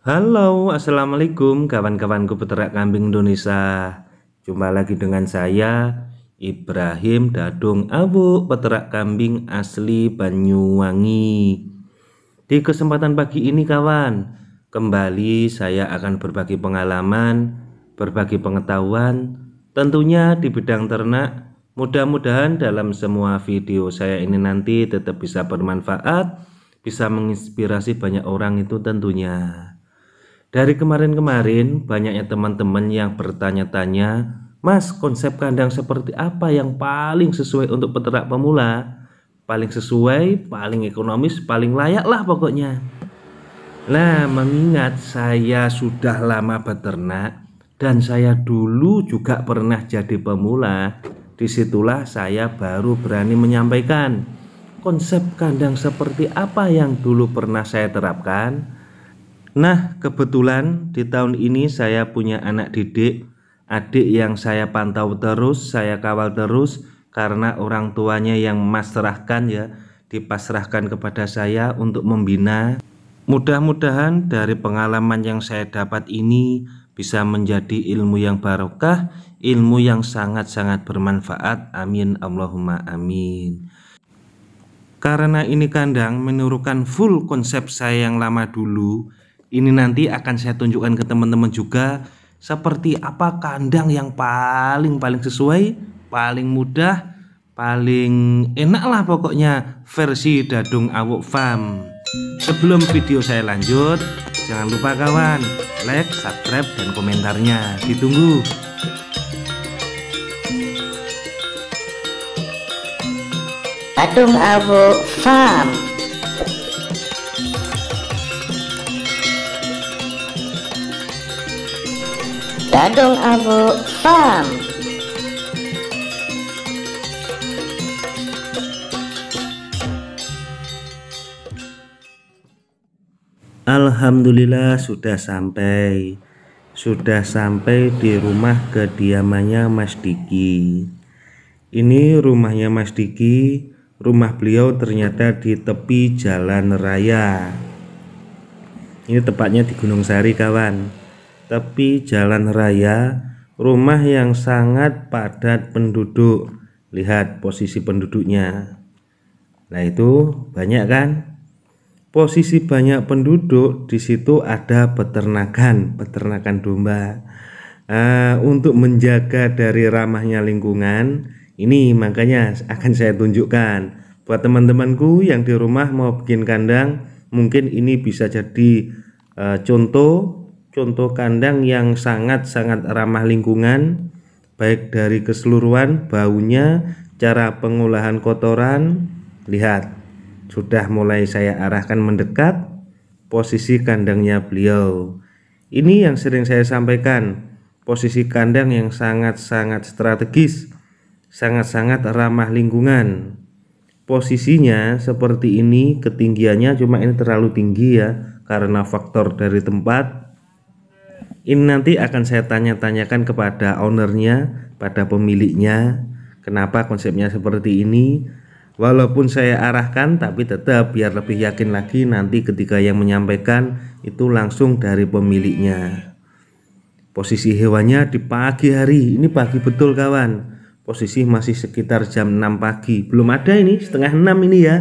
Halo, Assalamualaikum kawan-kawanku peternak kambing Indonesia Jumpa lagi dengan saya Ibrahim Dadung Abu peternak kambing asli Banyuwangi Di kesempatan pagi ini kawan Kembali saya akan berbagi pengalaman Berbagi pengetahuan Tentunya di bidang ternak Mudah-mudahan dalam semua video saya ini nanti tetap bisa bermanfaat bisa menginspirasi banyak orang itu tentunya. Dari kemarin-kemarin, banyaknya teman-teman yang bertanya-tanya, Mas, konsep kandang seperti apa yang paling sesuai untuk peternak pemula? Paling sesuai, paling ekonomis, paling layak lah pokoknya. Nah, mengingat saya sudah lama beternak dan saya dulu juga pernah jadi pemula, disitulah saya baru berani menyampaikan konsep kandang seperti apa yang dulu pernah saya terapkan, Nah, kebetulan di tahun ini saya punya anak didik, adik yang saya pantau terus, saya kawal terus karena orang tuanya yang masrahkan ya, dipasrahkan kepada saya untuk membina. Mudah-mudahan dari pengalaman yang saya dapat ini bisa menjadi ilmu yang barokah, ilmu yang sangat-sangat bermanfaat. Amin Allahumma amin. Karena ini kandang menurunkan full konsep saya yang lama dulu, ini nanti akan saya tunjukkan ke teman-teman juga seperti apa kandang yang paling paling sesuai, paling mudah, paling enak lah pokoknya versi Dadung Awuk Farm. Sebelum video saya lanjut, jangan lupa kawan like, subscribe dan komentarnya. Ditunggu. Dadung Awuk Farm. Gadung Abu Farm Alhamdulillah sudah sampai Sudah sampai di rumah kediamannya Mas Diki Ini rumahnya Mas Diki Rumah beliau ternyata di tepi jalan raya Ini tepatnya di Gunung Sari kawan tepi jalan raya, rumah yang sangat padat penduduk. Lihat posisi penduduknya. Nah, itu banyak kan? Posisi banyak penduduk di situ ada peternakan, peternakan domba. Uh, untuk menjaga dari ramahnya lingkungan, ini makanya akan saya tunjukkan buat teman-temanku yang di rumah mau bikin kandang mungkin ini bisa jadi e, contoh contoh kandang yang sangat-sangat ramah lingkungan baik dari keseluruhan baunya, cara pengolahan kotoran. Lihat, sudah mulai saya arahkan mendekat posisi kandangnya beliau. Ini yang sering saya sampaikan, posisi kandang yang sangat-sangat strategis, sangat-sangat ramah lingkungan. Posisinya seperti ini, ketinggiannya cuma ini terlalu tinggi ya karena faktor dari tempat ini nanti akan saya tanya-tanyakan kepada ownernya, pada pemiliknya, kenapa konsepnya seperti ini. Walaupun saya arahkan, tapi tetap biar lebih yakin lagi nanti ketika yang menyampaikan itu langsung dari pemiliknya. Posisi hewannya di pagi hari, ini pagi betul kawan. Posisi masih sekitar jam 6 pagi, belum ada ini setengah 6 ini ya.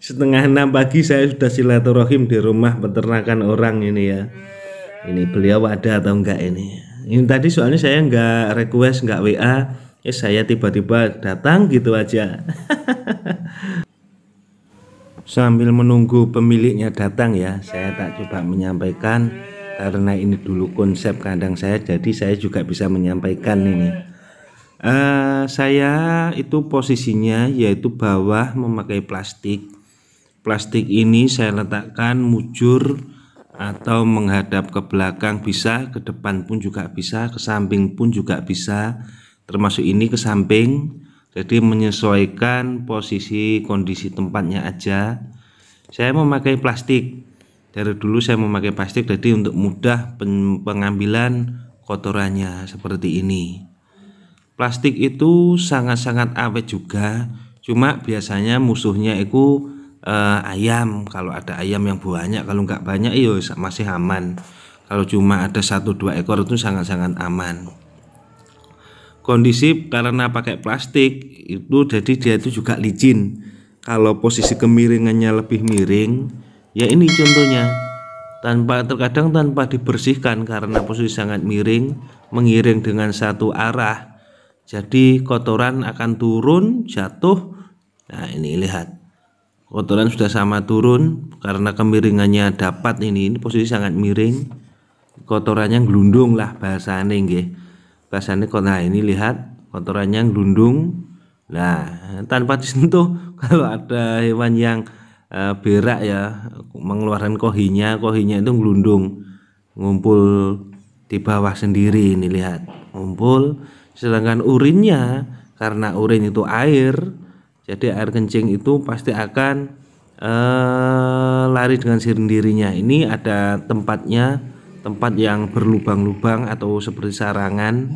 setengah 6 pagi saya sudah silaturahim di rumah peternakan orang ini ya ini beliau ada atau enggak ini ini tadi soalnya saya enggak request enggak WA eh saya tiba-tiba datang gitu aja sambil menunggu pemiliknya datang ya saya tak coba menyampaikan karena ini dulu konsep kandang saya jadi saya juga bisa menyampaikan ini uh, saya itu posisinya yaitu bawah memakai plastik plastik ini saya letakkan mujur atau menghadap ke belakang bisa, ke depan pun juga bisa, ke samping pun juga bisa, termasuk ini ke samping. Jadi menyesuaikan posisi kondisi tempatnya aja. Saya memakai plastik. Dari dulu saya memakai plastik jadi untuk mudah pengambilan kotorannya seperti ini. Plastik itu sangat-sangat awet juga, cuma biasanya musuhnya itu uh, ayam kalau ada ayam yang banyak kalau nggak banyak iyo masih aman kalau cuma ada satu dua ekor itu sangat-sangat aman kondisi karena pakai plastik itu jadi dia itu juga licin kalau posisi kemiringannya lebih miring ya ini contohnya tanpa terkadang tanpa dibersihkan karena posisi sangat miring mengiring dengan satu arah jadi kotoran akan turun jatuh nah ini lihat kotoran sudah sama turun karena kemiringannya dapat ini, ini posisi sangat miring kotorannya gelundung lah bahasanya nggih bahasanya kok nah ini lihat kotorannya gelundung nah tanpa disentuh kalau ada hewan yang e, berak ya mengeluarkan kohinya kohinya itu gelundung ngumpul di bawah sendiri ini lihat ngumpul sedangkan urinnya karena urin itu air jadi air kencing itu pasti akan eh, lari dengan sendirinya. Ini ada tempatnya, tempat yang berlubang-lubang atau seperti sarangan.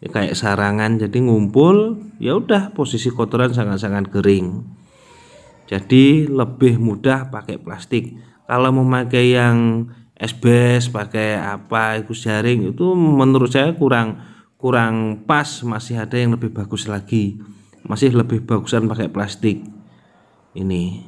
Ya, kayak sarangan jadi ngumpul, ya udah posisi kotoran sangat-sangat kering. Jadi lebih mudah pakai plastik. Kalau memakai yang SBS pakai apa itu jaring itu menurut saya kurang kurang pas masih ada yang lebih bagus lagi masih lebih bagusan pakai plastik ini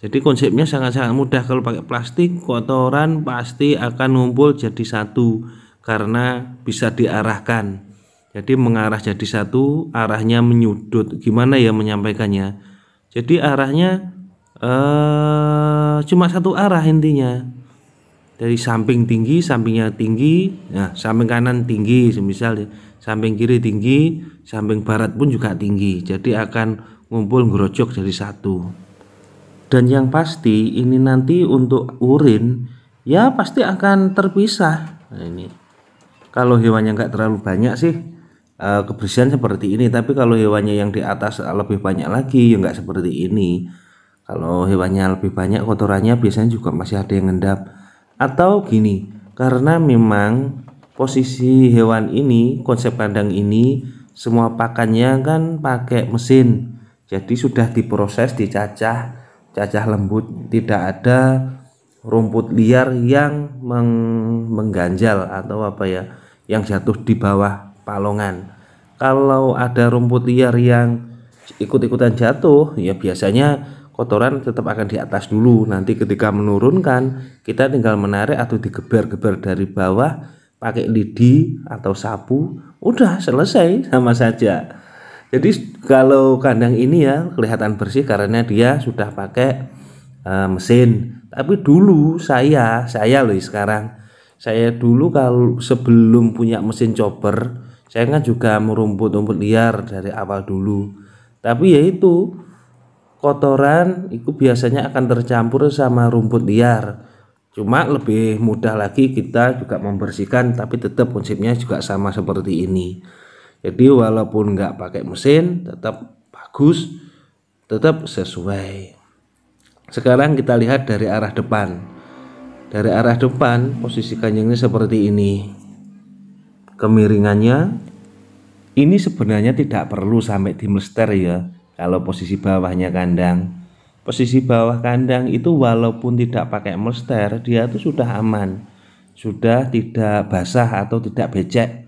jadi konsepnya sangat-sangat mudah kalau pakai plastik kotoran pasti akan ngumpul jadi satu karena bisa diarahkan jadi mengarah jadi satu arahnya menyudut gimana ya menyampaikannya jadi arahnya eh, cuma satu arah intinya dari samping tinggi sampingnya tinggi nah samping kanan tinggi semisal ya. samping kiri tinggi samping barat pun juga tinggi jadi akan ngumpul ngerojok jadi satu dan yang pasti ini nanti untuk urin ya pasti akan terpisah nah ini kalau hewannya nggak terlalu banyak sih eh, kebersihan seperti ini tapi kalau hewannya yang di atas lebih banyak lagi ya nggak seperti ini kalau hewannya lebih banyak kotorannya biasanya juga masih ada yang ngendap atau gini karena memang posisi hewan ini konsep kandang ini semua pakannya kan pakai mesin jadi sudah diproses dicacah cacah lembut tidak ada rumput liar yang meng mengganjal atau apa ya yang jatuh di bawah palongan kalau ada rumput liar yang ikut-ikutan jatuh ya biasanya kotoran tetap akan di atas dulu. Nanti ketika menurunkan, kita tinggal menarik atau digeber-geber dari bawah pakai lidi atau sapu, udah selesai sama saja. Jadi kalau kandang ini ya kelihatan bersih karena dia sudah pakai e, mesin. Tapi dulu saya, saya loh sekarang, saya dulu kalau sebelum punya mesin chopper, saya kan juga merumput-rumput liar dari awal dulu. Tapi yaitu itu kotoran itu biasanya akan tercampur sama rumput liar cuma lebih mudah lagi kita juga membersihkan tapi tetap konsepnya juga sama seperti ini jadi walaupun nggak pakai mesin tetap bagus tetap sesuai sekarang kita lihat dari arah depan dari arah depan posisi kanjengnya seperti ini kemiringannya ini sebenarnya tidak perlu sampai di misteri ya kalau posisi bawahnya kandang, posisi bawah kandang itu walaupun tidak pakai monster dia itu sudah aman. Sudah tidak basah atau tidak becek.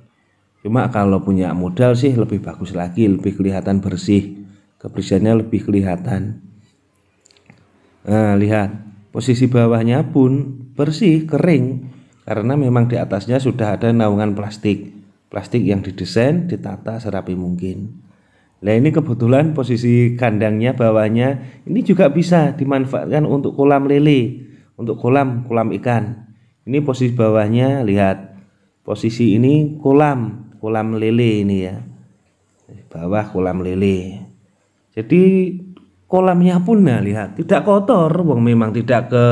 Cuma kalau punya modal sih lebih bagus lagi, lebih kelihatan bersih. Kebersihannya lebih kelihatan. Nah, lihat posisi bawahnya pun bersih, kering karena memang di atasnya sudah ada naungan plastik. Plastik yang didesain, ditata serapi mungkin. Nah ini kebetulan posisi kandangnya bawahnya ini juga bisa dimanfaatkan untuk kolam lele, untuk kolam kolam ikan. Ini posisi bawahnya lihat posisi ini kolam kolam lele ini ya bawah kolam lele. Jadi kolamnya pun nah lihat tidak kotor, wong memang tidak ke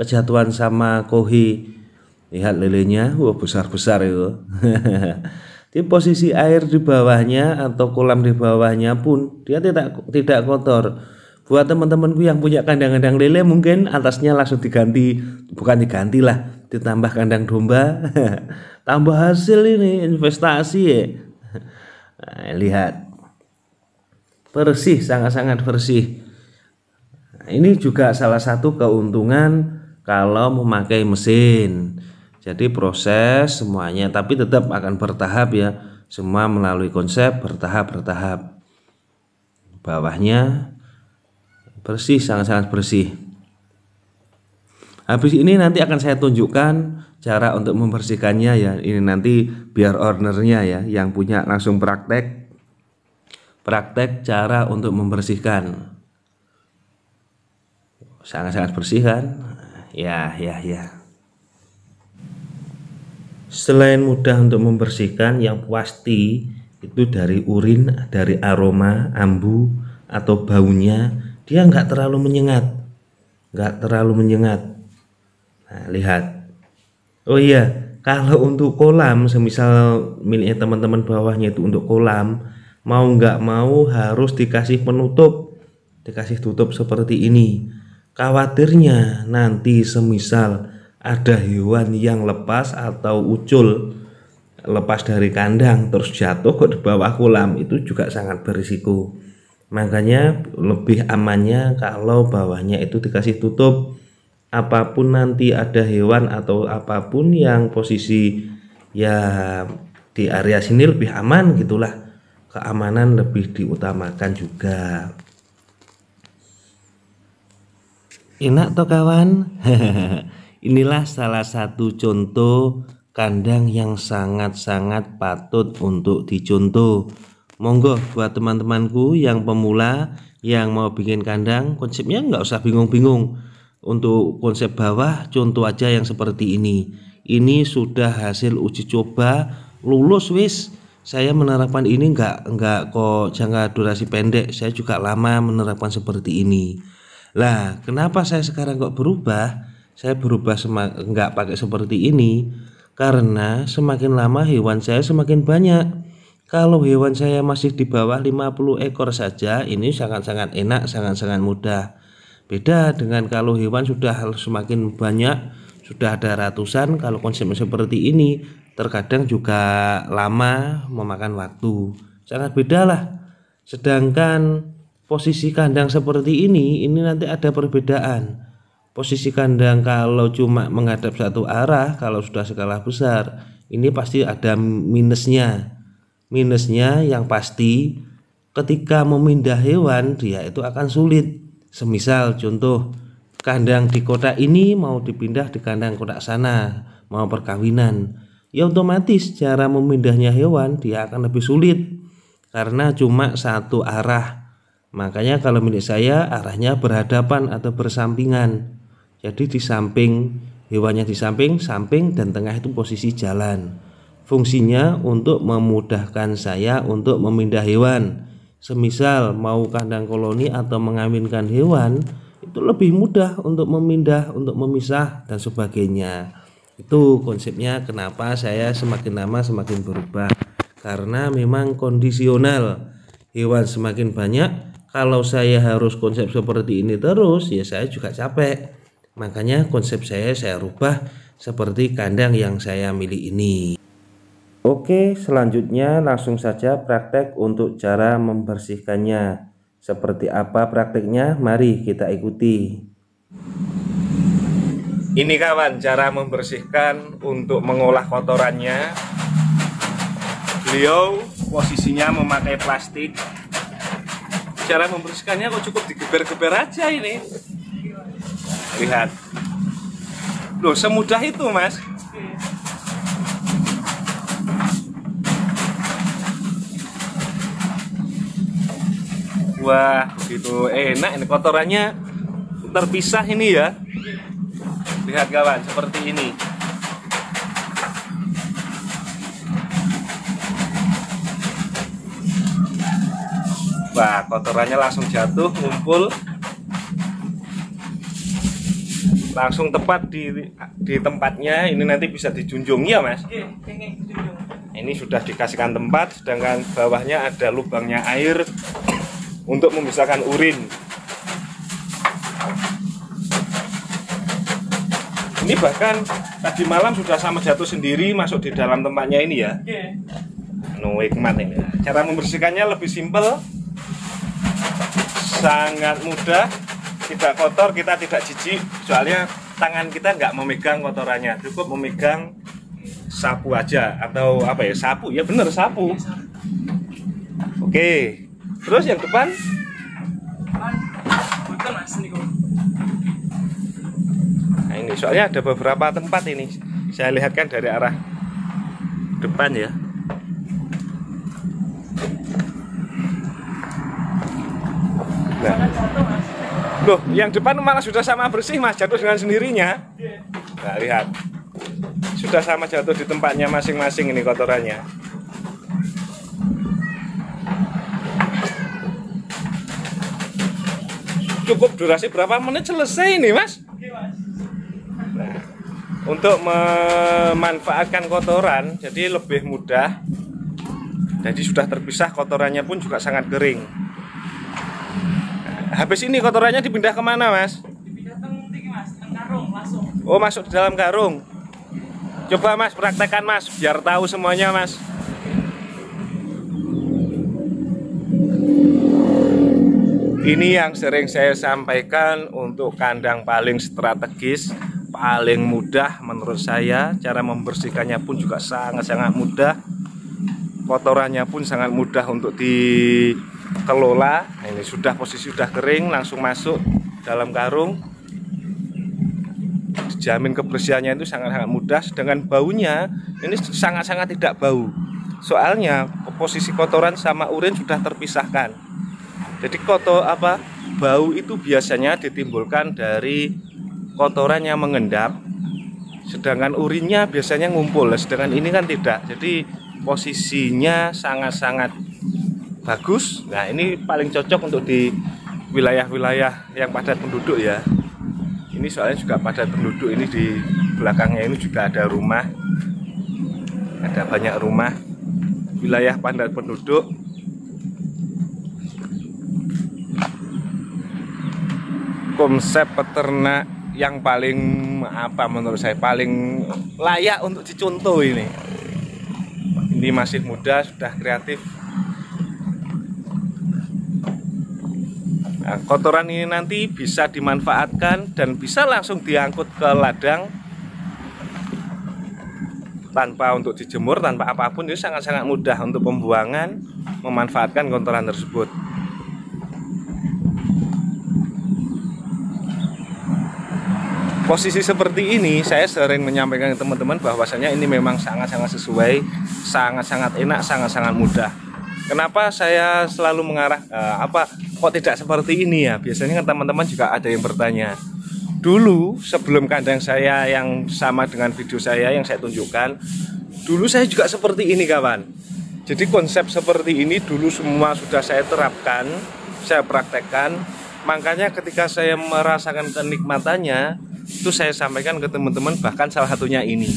kejatuhan sama kohi. Lihat lelenya, wah besar besar itu. Di posisi air di bawahnya atau kolam di bawahnya pun dia tidak tidak kotor. Buat teman-temanku yang punya kandang-kandang lele mungkin atasnya langsung diganti, bukan diganti lah, ditambah kandang domba. Tambah hasil ini investasi ya. Nah, lihat. Bersih, sangat-sangat bersih. Nah, ini juga salah satu keuntungan kalau memakai mesin. Jadi proses semuanya tapi tetap akan bertahap ya. Semua melalui konsep bertahap bertahap. Bawahnya bersih sangat-sangat bersih. Habis ini nanti akan saya tunjukkan cara untuk membersihkannya ya. Ini nanti biar ownernya ya yang punya langsung praktek praktek cara untuk membersihkan sangat-sangat bersih kan ya ya ya Selain mudah untuk membersihkan, yang pasti itu dari urin, dari aroma, ambu, atau baunya, dia nggak terlalu menyengat. Nggak terlalu menyengat. Nah, lihat. Oh iya, kalau untuk kolam, semisal miliknya teman-teman bawahnya itu untuk kolam, mau nggak mau harus dikasih penutup, dikasih tutup seperti ini. Khawatirnya nanti semisal ada hewan yang lepas atau ucul lepas dari kandang terus jatuh ke bawah kolam itu juga sangat berisiko makanya lebih amannya kalau bawahnya itu dikasih tutup apapun nanti ada hewan atau apapun yang posisi ya di area sini lebih aman gitulah keamanan lebih diutamakan juga enak toh kawan Inilah salah satu contoh kandang yang sangat-sangat patut untuk dicontoh. Monggo buat teman-temanku yang pemula yang mau bikin kandang, konsepnya nggak usah bingung-bingung. Untuk konsep bawah, contoh aja yang seperti ini. Ini sudah hasil uji coba lulus wis. Saya menerapkan ini nggak nggak kok jangka durasi pendek. Saya juga lama menerapkan seperti ini. Lah, kenapa saya sekarang kok berubah? saya berubah nggak pakai seperti ini karena semakin lama hewan saya semakin banyak. Kalau hewan saya masih di bawah 50 ekor saja, ini sangat-sangat enak, sangat-sangat mudah. Beda dengan kalau hewan sudah semakin banyak, sudah ada ratusan, kalau konsep seperti ini, terkadang juga lama memakan waktu. Sangat bedalah Sedangkan posisi kandang seperti ini, ini nanti ada perbedaan posisi kandang kalau cuma menghadap satu arah kalau sudah skala besar ini pasti ada minusnya minusnya yang pasti ketika memindah hewan dia itu akan sulit semisal contoh kandang di kota ini mau dipindah di kandang kota sana mau perkawinan ya otomatis cara memindahnya hewan dia akan lebih sulit karena cuma satu arah makanya kalau milik saya arahnya berhadapan atau bersampingan jadi di samping hewannya di samping, samping dan tengah itu posisi jalan. Fungsinya untuk memudahkan saya untuk memindah hewan. Semisal mau kandang koloni atau mengaminkan hewan, itu lebih mudah untuk memindah, untuk memisah dan sebagainya. Itu konsepnya kenapa saya semakin lama semakin berubah. Karena memang kondisional. Hewan semakin banyak, kalau saya harus konsep seperti ini terus, ya saya juga capek Makanya konsep saya saya rubah seperti kandang yang saya milih ini. Oke, selanjutnya langsung saja praktek untuk cara membersihkannya. Seperti apa prakteknya? Mari kita ikuti. Ini kawan cara membersihkan untuk mengolah kotorannya. Beliau posisinya memakai plastik. Cara membersihkannya kok cukup digeber-geber aja ini lihat loh semudah itu mas wah begitu enak ini kotorannya terpisah ini ya lihat kawan seperti ini wah kotorannya langsung jatuh ngumpul langsung tepat di di tempatnya ini nanti bisa dijunjung ya mas iya, ini sudah dikasihkan tempat sedangkan bawahnya ada lubangnya air untuk memisahkan urin ini bahkan tadi malam sudah sama jatuh sendiri masuk di dalam tempatnya ini ya iya. no anu, hikmat ini cara membersihkannya lebih simpel sangat mudah tidak kotor kita tidak jijik soalnya tangan kita nggak memegang kotorannya cukup memegang sapu aja atau apa ya sapu ya bener sapu oke terus yang depan nah ini soalnya ada beberapa tempat ini saya lihatkan dari arah depan ya nah Loh, yang depan malah sudah sama bersih mas, jatuh dengan sendirinya. Nah, lihat. Sudah sama jatuh di tempatnya masing-masing ini kotorannya. Cukup durasi berapa menit selesai ini mas? Nah, untuk memanfaatkan kotoran, jadi lebih mudah. Jadi sudah terpisah kotorannya pun juga sangat kering habis ini kotorannya dipindah kemana mas? Dipindah ke mas, ke karung langsung. Oh masuk di dalam karung. Coba mas praktekan mas, biar tahu semuanya mas. Ini yang sering saya sampaikan untuk kandang paling strategis, paling mudah menurut saya. Cara membersihkannya pun juga sangat-sangat mudah. Kotorannya pun sangat mudah untuk di kelola ini sudah posisi sudah kering langsung masuk dalam karung dijamin kebersihannya itu sangat-sangat mudah dengan baunya ini sangat-sangat tidak bau soalnya posisi kotoran sama urin sudah terpisahkan jadi kotor apa bau itu biasanya ditimbulkan dari kotoran yang mengendap sedangkan urinnya biasanya ngumpul nah, sedangkan ini kan tidak jadi posisinya sangat-sangat bagus. Nah, ini paling cocok untuk di wilayah-wilayah yang padat penduduk ya. Ini soalnya juga padat penduduk. Ini di belakangnya ini juga ada rumah. Ada banyak rumah. Wilayah padat penduduk. Konsep peternak yang paling apa menurut saya paling layak untuk dicontoh ini. Ini masih muda, sudah kreatif, Nah, kotoran ini nanti bisa dimanfaatkan dan bisa langsung diangkut ke ladang tanpa untuk dijemur tanpa apapun ini sangat-sangat mudah untuk pembuangan memanfaatkan kotoran tersebut. Posisi seperti ini saya sering menyampaikan ke teman-teman bahwasanya ini memang sangat-sangat sesuai, sangat-sangat enak, sangat-sangat mudah. Kenapa saya selalu mengarah eh, apa kok tidak seperti ini ya biasanya kan teman-teman juga ada yang bertanya dulu sebelum kandang saya yang sama dengan video saya yang saya tunjukkan dulu saya juga seperti ini kawan jadi konsep seperti ini dulu semua sudah saya terapkan saya praktekkan makanya ketika saya merasakan kenikmatannya itu saya sampaikan ke teman-teman bahkan salah satunya ini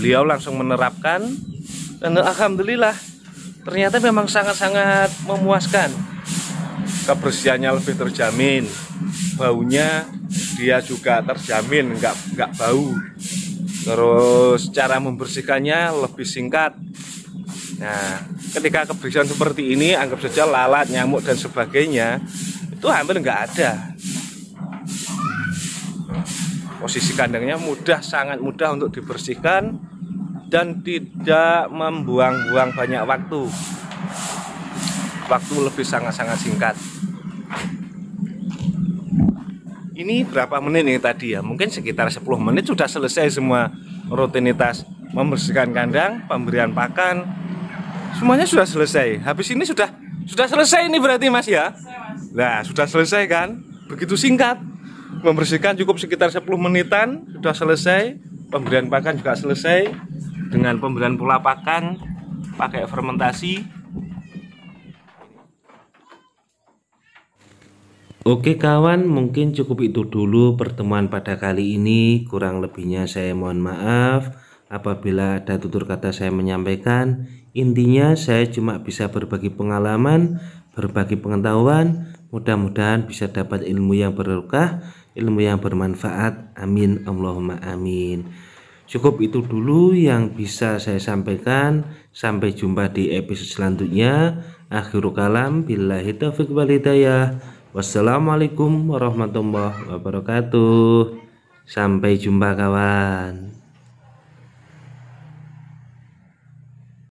beliau langsung menerapkan dan alhamdulillah ternyata memang sangat-sangat memuaskan kebersihannya lebih terjamin baunya dia juga terjamin nggak nggak bau terus cara membersihkannya lebih singkat nah ketika kebersihan seperti ini anggap saja lalat nyamuk dan sebagainya itu hampir nggak ada posisi kandangnya mudah sangat mudah untuk dibersihkan dan tidak membuang-buang banyak waktu waktu lebih sangat-sangat singkat ini berapa menit ini tadi ya mungkin sekitar 10 menit sudah selesai semua rutinitas membersihkan kandang pemberian pakan semuanya sudah selesai habis ini sudah sudah selesai ini berarti mas ya selesai, nah sudah selesai kan begitu singkat membersihkan cukup sekitar 10 menitan sudah selesai pemberian pakan juga selesai dengan pemberian pula pakan pakai fermentasi Oke kawan, mungkin cukup itu dulu pertemuan pada kali ini. Kurang lebihnya saya mohon maaf apabila ada tutur kata saya menyampaikan. Intinya saya cuma bisa berbagi pengalaman, berbagi pengetahuan. Mudah-mudahan bisa dapat ilmu yang berkah, ilmu yang bermanfaat. Amin, Allahumma amin. Cukup itu dulu yang bisa saya sampaikan. Sampai jumpa di episode selanjutnya. Akhirul kalam, billahi taufiq walidayah Wassalamualaikum warahmatullahi wabarakatuh. Sampai jumpa kawan.